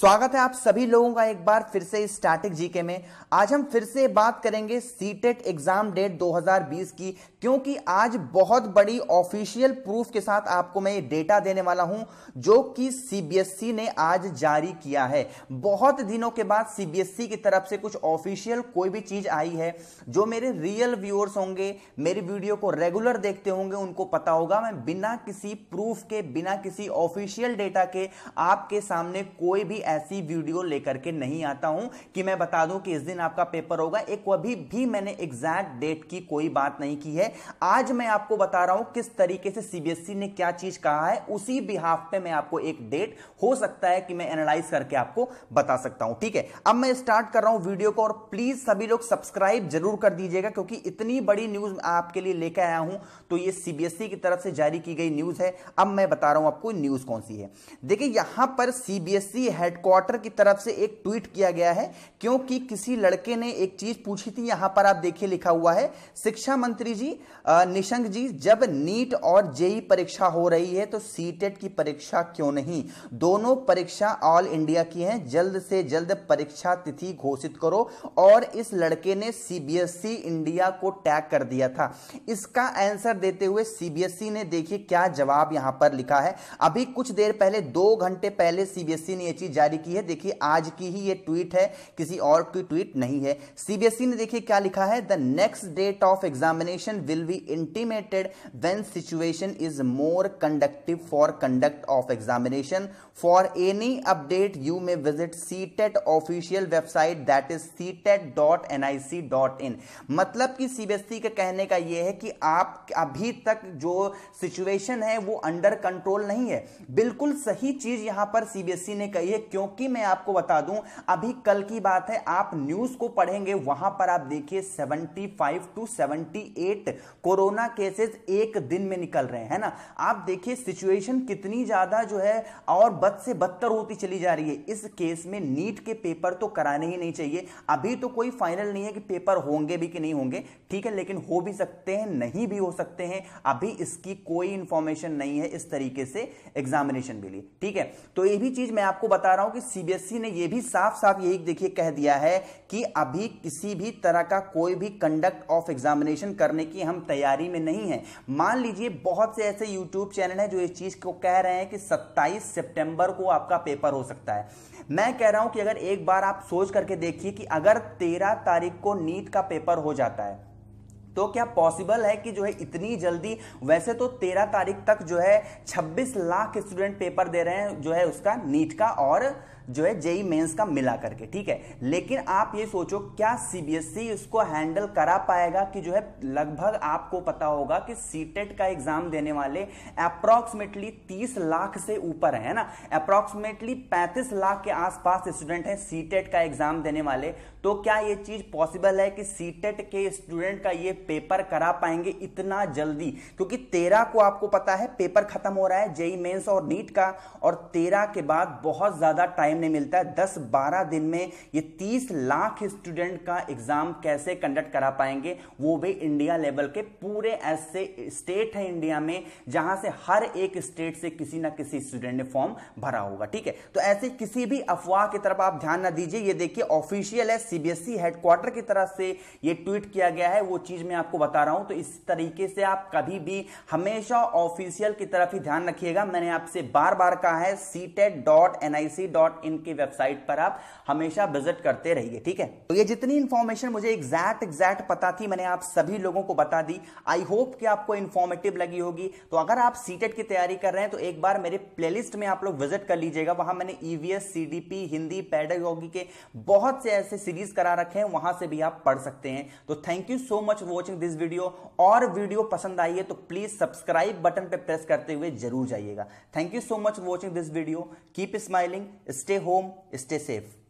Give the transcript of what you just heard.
स्वागत है आप सभी लोगों का एक बार फिर से स्टैटिक जीके में आज हम फिर से बात करेंगे सीटेट एग्जाम डेट 2020 की क्योंकि आज बहुत बड़ी ऑफिशियल प्रूफ के साथ आपको मैं ये डेटा देने वाला हूं जो कि सीबीएसई e ने आज जारी किया है बहुत दिनों के बाद सीबीएसई e की तरफ से कुछ ऑफिशियल कोई भी चीज आई है जो मेरे रियल व्यूअर्स होंगे मेरी वीडियो को रेगुलर देखते होंगे उनको पता होगा मैं बिना किसी प्रूफ के बिना किसी ऑफिशियल डेटा के आपके सामने कोई भी ऐसी वीडियो लेकर के नहीं आता हूं कि मैं बता दूं कि इस दिन आपका पेपर होगा एक अभी भी मैंने एग्जैक्ट डेट की कोई बात नहीं की है आज मैं आपको बता रहा हूं किस तरीके से सीबीएसई e ने क्या चीज कहा है उसी बिहाफ पे मैं आपको एक डेट हो सकता है कि मैं एनालाइज करके आपको बता सकता हूं ठीक है अब मैं स्टार्ट कर रहा हूं वीडियो को और प्लीज सभी लोग सब्सक्राइब जरूर कर दीजिएगा क्योंकि इतनी बड़ी न्यूज आपके लिए लेकर आया हूं तो ये सीबीएसई e की तरफ से जारी की गई न्यूज है अब मैं बता रहा हूं आपको न्यूज कौन सी है देखिए यहां पर सीबीएसई हेड हेडक्वार्टर की तरफ से एक ट्वीट किया गया है क्योंकि किसी लड़के ने एक चीज पूछी थी यहां पर आप देखिए लिखा हुआ है शिक्षा मंत्री जी निशंक जी जब नीट और जेई परीक्षा हो रही है तो सीटेट की परीक्षा क्यों नहीं दोनों परीक्षा ऑल इंडिया की है जल्द से जल्द परीक्षा तिथि घोषित करो और इस लड़के ने सीबीएसई e इंडिया को टैग कर दिया था इसका आंसर देते हुए सीबीएसई e ने देखिए क्या जवाब यहां पर लिखा है अभी कुछ देर पहले दो घंटे पहले सीबीएसई e ने यह चीज जारी जारी की है देखिए आज की ही ये ट्वीट है किसी और की ट्वीट नहीं है सीबीएसई e ने देखिए क्या लिखा है the next date of examination will be intimated when situation is more conductive for conduct of examination for any update you may visit C TET official website that is C TET dot N I C dot in मतलब कि CBSE e का कहने का यह है कि आप अभी तक जो सिचुएशन है वो अंडर कंट्रोल नहीं है बिल्कुल सही चीज यहां पर सीबीएसई e ने कही है क्यों क्योंकि मैं आपको बता दूं अभी कल की बात है आप न्यूज को पढ़ेंगे वहां पर आप देखिए 75 टू 78 कोरोना केसेस एक दिन में निकल रहे हैं ना आप देखिए सिचुएशन कितनी ज्यादा जो है और बद से बदतर होती चली जा रही है इस केस में नीट के पेपर तो कराने ही नहीं चाहिए अभी तो कोई फाइनल नहीं है कि पेपर होंगे भी कि नहीं होंगे ठीक है लेकिन हो भी सकते हैं नहीं भी हो सकते हैं अभी इसकी कोई इंफॉर्मेशन नहीं है इस तरीके से एग्जामिनेशन के लिए ठीक है तो ये भी चीज मैं आपको बता रहा हूं हूं कि सीबीएसई e ने यह भी साफ साफ यही देखिए कह दिया है कि अभी किसी भी तरह का कोई भी कंडक्ट ऑफ एग्जामिनेशन करने की हम तैयारी में नहीं है मान लीजिए बहुत से ऐसे यूट्यूब चैनल हैं जो इस चीज को कह रहे हैं कि सत्ताईस सितंबर को आपका पेपर हो सकता है मैं कह रहा हूं कि अगर एक बार आप सोच करके देखिए कि अगर तेरह तारीख को नीट का पेपर हो जाता है तो क्या पॉसिबल है कि जो है इतनी जल्दी वैसे तो 13 तारीख तक जो है 26 लाख स्टूडेंट पेपर दे रहे हैं जो है उसका नीट का और जो है जेई मेंस का मिला करके ठीक है लेकिन आप ये सोचो क्या सीबीएसई e इसको हैंडल करा पाएगा कि जो है लगभग आपको पता होगा कि सीटेट e का एग्जाम देने वाले अप्रोक्सीमेटली 30 लाख से ऊपर है ना अप्रोक्सीमेटली 35 लाख के आसपास स्टूडेंट हैं सीटेट e का एग्जाम देने वाले तो क्या ये चीज पॉसिबल है कि सीटेट के स्टूडेंट का ये पेपर करा पाएंगे इतना जल्दी क्योंकि तेरह को आपको पता है पेपर खत्म हो रहा है जेई मेन्स और नीट का और तेरह के बाद बहुत ज्यादा टाइम नहीं मिलता है दस बारह दिन में ये तीस लाख स्टूडेंट का एग्जाम कैसे कंडक्ट करा पाएंगे वो भी इंडिया लेवल के पूरे ऐसे स्टेट है इंडिया में जहां से हर एक स्टेट से किसी ना किसी स्टूडेंट ने फॉर्म भरा होगा ठीक है तो ऐसे किसी भी अफवाह की तरफ आप ध्यान ना दीजिए ये देखिए ऑफिशियल है सीबीएसई हेडक्वार्टर की तरफ से ये ट्वीट किया गया है वो चीज मैं आपको बता रहा हूं तो इस तरीके से आप कभी भी हमेशा ऑफिशियल की तरफ ही ध्यान रखिएगा मैंने आपसे बार बार कहा है सी की वेबसाइट पर आप हमेशा विजिट करते रहिए ठीक है तो ये जितनी इंफॉर्मेशन मुझे एग्जैक्ट एग्जैक्ट पता थी मैंने आप सभी लोगों को बता दी आई होप कि आपको इंफॉर्मेटिव लगी होगी तो अगर आप सीटेट e की तैयारी कर रहे हैं तो एक बार मेरे प्लेलिस्ट में आप लोग विजिट कर लीजिएगा वहां मैंने EVS e CDP Hindi pedagogy के बहुत से ऐसे सीरीज करा रखे हैं वहां से भी आप पढ़ सकते हैं तो थैंक यू सो मच वो वॉचिंग दिस वीडियो और वीडियो पसंद आई है तो प्लीज सब्सक्राइब बटन पर प्रेस करते हुए जरूर जाइएगा thank you so much watching this video keep smiling stay home stay safe